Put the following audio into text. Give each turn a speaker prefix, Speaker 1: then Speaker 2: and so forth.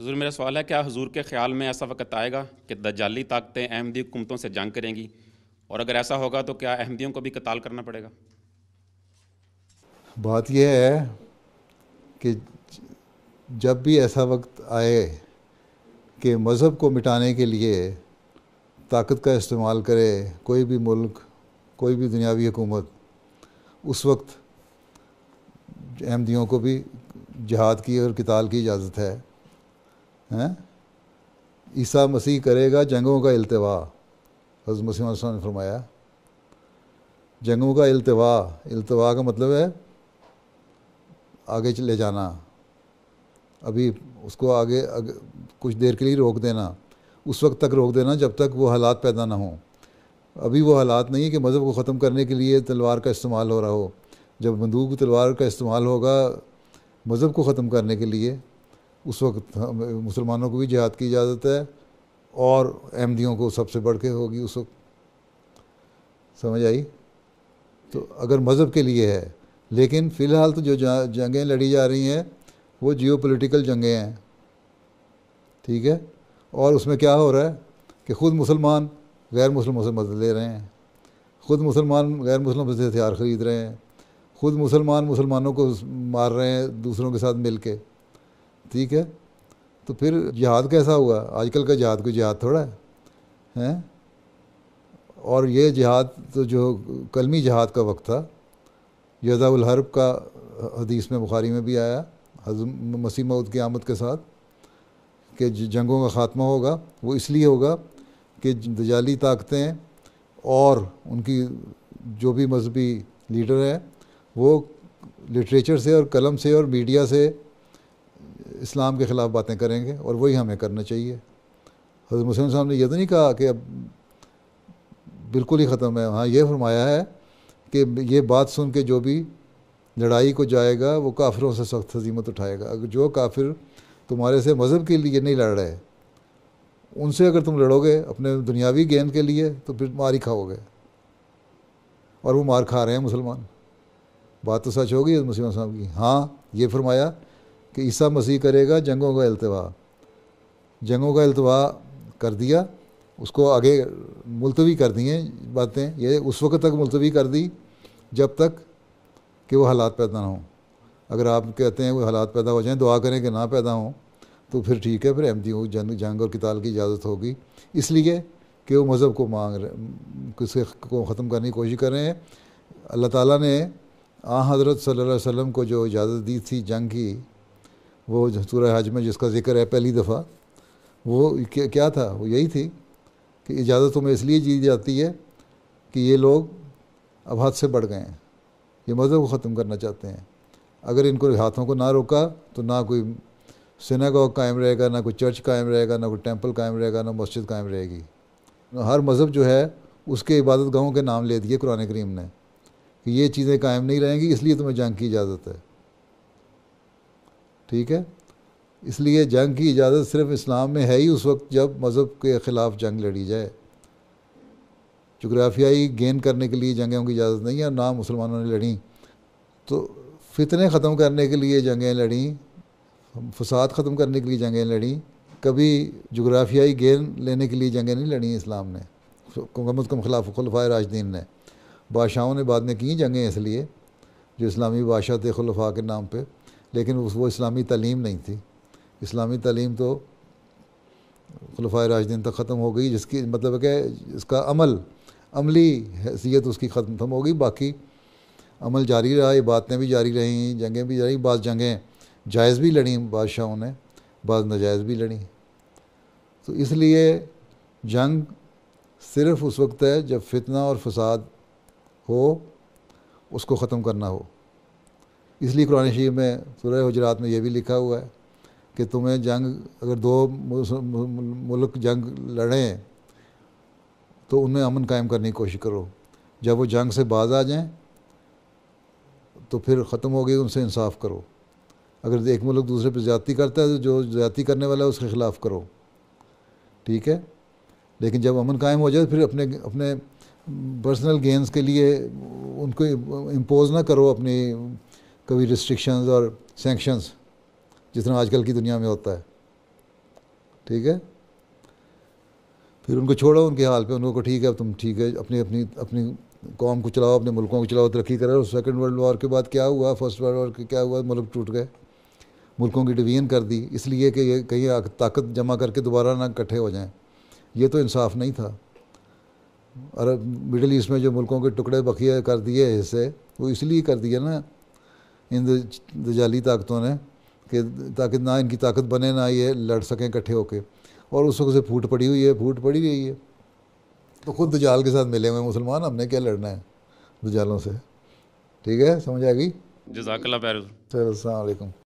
Speaker 1: हजूर मेरा सवाल है क्या हजूर के ख्याल में ऐसा वक्त आएगा कि दजाली ताकतें अहमदी हुकूमतों से जंग करेंगी और अगर ऐसा होगा तो क्या अहमदियों को भी कताल करना पड़ेगा बात यह है कि जब भी ऐसा वक्त आए कि मज़हब को मिटाने के लिए ताकत का इस्तेमाल करे कोई भी मुल्क कोई भी दुनियावी हुकूमत उस वक्त अहमदियों को भी जहाद की और किताल की इजाज़त है हैं ईसा मसीह करेगा जंगों का अल्तवा हज़ मसीम ने फरमाया जंगों का अल्तवा अल्तवा का मतलब है आगे चले जाना अभी उसको आगे, आगे कुछ देर के लिए रोक देना उस वक्त तक रोक देना जब तक वो हालात पैदा ना हों अभी वो हालात नहीं है कि मज़हब को ख़त्म करने के लिए तलवार का इस्तेमाल हो रहा हो जब बंदूक तलवार का इस्तेमाल होगा मज़हब को ख़त्म करने के लिए उस वक्त मुसलमानों को भी जिहाद की इजाज़त है और अहमदियों को सबसे बढ़ के होगी उस वक्त समझ आई तो अगर मज़हब के लिए है लेकिन फ़िलहाल तो जो जंगें लड़ी जा रही हैं वो जियो पोलिटिकल जंगें हैं ठीक है और उसमें क्या हो रहा है कि ख़ुद मुसलमान गैर मुसलमों से मदद ले रहे हैं ख़ुद मुसलमान गैर मुसलमों से हथियार ख़रीद रहे हैं ख़ुद मुसलमान मुसलमानों को मार रहे हैं दूसरों के साथ मिल के ठीक है तो फिर जिहाद कैसा हुआ आजकल का जिहाद कोई जिहाद थोड़ा है हैं और ये जिहाद तो जो कलमी जिहाद का वक्त था यदाउल हर्ब का हदीस में बुखारी में भी आया मसीह मऊद की आमद के साथ कि जंगों का ख़ात्मा होगा वो इसलिए होगा कि दजाली ताकतें और उनकी जो भी मजहबी लीडर हैं वो लिटरेचर से और कलम से और मीडिया से इस्लाम के ख़िलाफ़ बातें करेंगे और वही हमें करना चाहिए हज़रत मुसलम साहब ने यह तो नहीं कहा कि अब बिल्कुल ही ख़त्म है हाँ ये फरमाया है कि ये बात सुन के जो भी लड़ाई को जाएगा वो काफिरों से सख्त हजीमत उठाएगा अगर जो काफिर तुम्हारे से मज़हब के लिए नहीं लड़ रहे उनसे अगर तुम लड़ोगे अपने दुनियावी गेंद के लिए तो फिर मार ही खाओगे और वो मार खा रहे हैं मुसलमान बात तो सच होगी मुसलमान साहब की हाँ ये फरमाया कि ईसा मसीह करेगा जंगों का अल्तवा जंगों का अल्तवा कर दिया उसको आगे मुलतवी कर दिए बातें ये उस वक्त तक मुलतवी कर दी जब तक कि वो हालात पैदा ना हों अगर आप कहते हैं वो हालात पैदा हो जाएं दुआ करें कि ना पैदा हों तो फिर ठीक है फिर एम जंग जंग और किताल की इजाज़त होगी इसलिए कि वो मज़हब को मांग रहे किसी को ख़त्म करने की कोशिश कर रहे हैं अल्लाह ताला ने आ हज़रत सल्लल्लाहु अलैहि वसल्लम को जो इजाज़त दी थी जंग की वो सूर्य हज में जिसका जिक्र है पहली दफ़ा वो क्या था वो यही थी कि इजाज़त तुम्हें इसलिए जी जाती है कि ये लोग अब हाथ से बढ़ गए हैं ये मज़हब को ख़त्म करना चाहते हैं अगर इनको हाथों को ना रोका तो ना कोई सिनेगॉग कायम रहेगा ना कोई चर्च कायम रहेगा ना कोई टेंपल कायम रहेगा ना मस्जिद कायम रहेगी तो हर मज़हब जो है उसके इबादत गाहों के नाम ले दिए कुरान करीम ने कि ये चीज़ें कायम नहीं रहेंगी इसलिए तुम्हें जंग की इजाज़त है ठीक है इसलिए जंग की इजाज़त सिर्फ इस्लाम में है ही उस वक्त जब मज़हब के ख़िलाफ़ जंग लड़ी जाए जोग्राफियाई गेन करने के लिए जंगों की इजाज़त नहीं है ना मुसलमानों ने लड़ी तो फितने ख़त्म करने के लिए जंगें लड़ी फसाद ख़त्म करने के लिए जंगें लड़ी कभी जोग्राफियाई गेन लेने के लिए जंगें नहीं लड़ी इस्लाम ने कम अज़ कम खिलाफ खलफा राजदीन ने बादशाहों ने बाद में की जंगें इसलिए जो इस्लामी बादशाह थे खलफा के नाम पर लेकिन उस वो इस्लामी तलीम नहीं थी इस्लामी तलीम तो खलफा राजदीन तक ख़त्म हो गई जिसकी मतलब कि इसका अमल अमली हैसियत उसकी ख़त्म हो गई बाकी अमल जारी रहा बातें भी जारी रहीं जंगें भी जारी बाद जंगें जायज़ भी लड़ी बादशाहों ने बाद नाजायज़ भी लड़ी तो इसलिए जंग सिर्फ़ उस वक्त है जब फितना और फसाद हो उसको ख़त्म करना हो इसलिए कुरान शरीफ में सुरह हजरात में यह भी लिखा हुआ है कि तुम्हें जंग अगर दो मुल्क जंग लड़ें तो उनमें अमन कायम करने की कोशिश करो जब वो जंग से बाज आ जाएं तो फिर ख़त्म हो गई उनसे इंसाफ करो अगर एक मुल्क दूसरे पर ज़्यादती करता है तो जो ज़्यादती करने वाला है उसके ख़िलाफ़ करो ठीक है लेकिन जब अमन कायम हो जाए फिर अपने अपने पर्सनल गेंस के लिए उनको इम्पोज ना करो अपनी कभी रिस्ट्रिक्शंस और सेंक्शंस जितना आजकल की दुनिया में होता है ठीक है फिर उनको छोड़ो उनके हाल पे उनको ठीक है तुम ठीक है अपनी अपनी अपनी कौम को चलाओ अपने मुल्कों को चलाओ तरक्की करो और सेकेंड वर्ल्ड वॉर के बाद क्या हुआ फर्स्ट वर्ल्ड वॉर के क्या हुआ मुल्क टूट गए मुल्कों की डिवीजन कर दी इसलिए कि ये कहीं ताकत जमा करके दोबारा ना इकट्ठे हो जाएं ये तो इंसाफ नहीं था अरब मिडल ईस्ट में जो मुल्कों के टुकड़े बखिया कर दिए हिस्से वो इसलिए कर दिए ना इन दजाली ताकतों ने कि ताकि ना इनकी ताकत बने ना ये लड़ सकें इकट्ठे होके और उस वक्त से फूट पड़ी हुई है फूट पड़ी रही है तो खुद दजाल के साथ मिले हुए मुसलमान हमने क्या लड़ना है दजालों से ठीक है समझ आ गई जजाकल्ला